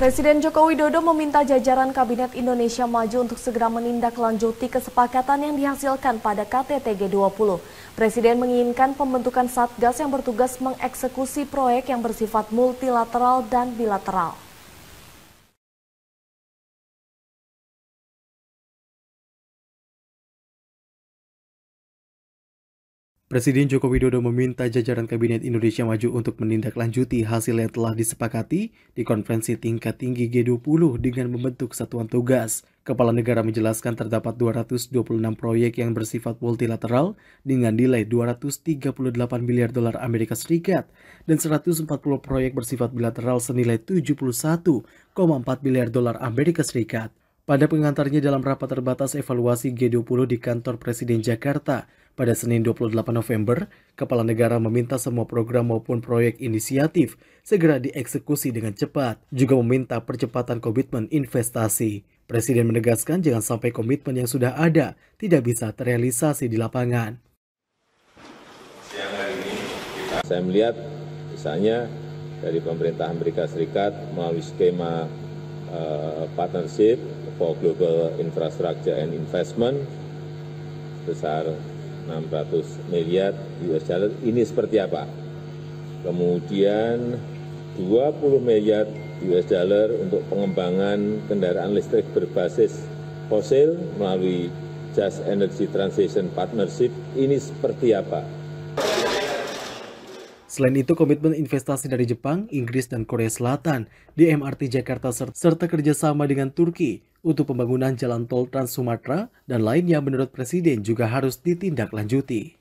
Presiden Joko Widodo meminta jajaran Kabinet Indonesia Maju untuk segera menindaklanjuti kesepakatan yang dihasilkan pada KTT G20. Presiden menginginkan pembentukan Satgas yang bertugas mengeksekusi proyek yang bersifat multilateral dan bilateral. Presiden Joko Widodo meminta jajaran Kabinet Indonesia Maju untuk menindaklanjuti hasil yang telah disepakati di konferensi tingkat tinggi G20 dengan membentuk satuan tugas. Kepala negara menjelaskan terdapat 226 proyek yang bersifat multilateral dengan nilai 238 miliar dolar Amerika Serikat dan 140 proyek bersifat bilateral senilai 71,4 miliar dolar Amerika Serikat. Pada pengantarnya dalam rapat terbatas evaluasi G20 di kantor Presiden Jakarta, pada Senin 28 November, Kepala Negara meminta semua program maupun proyek inisiatif segera dieksekusi dengan cepat, juga meminta percepatan komitmen investasi. Presiden menegaskan jangan sampai komitmen yang sudah ada tidak bisa terrealisasi di lapangan. Saya melihat misalnya dari pemerintah Amerika Serikat melalui skema uh, partnership for global infrastructure and investment sebesar 600 miliar US dollar ini seperti apa kemudian 20 miliar US dollar untuk pengembangan kendaraan listrik berbasis fosil melalui Just Energy Transition Partnership ini seperti apa Selain itu, komitmen investasi dari Jepang, Inggris, dan Korea Selatan di MRT Jakarta serta kerjasama dengan Turki untuk pembangunan jalan tol Trans Sumatera dan lainnya menurut Presiden juga harus ditindaklanjuti.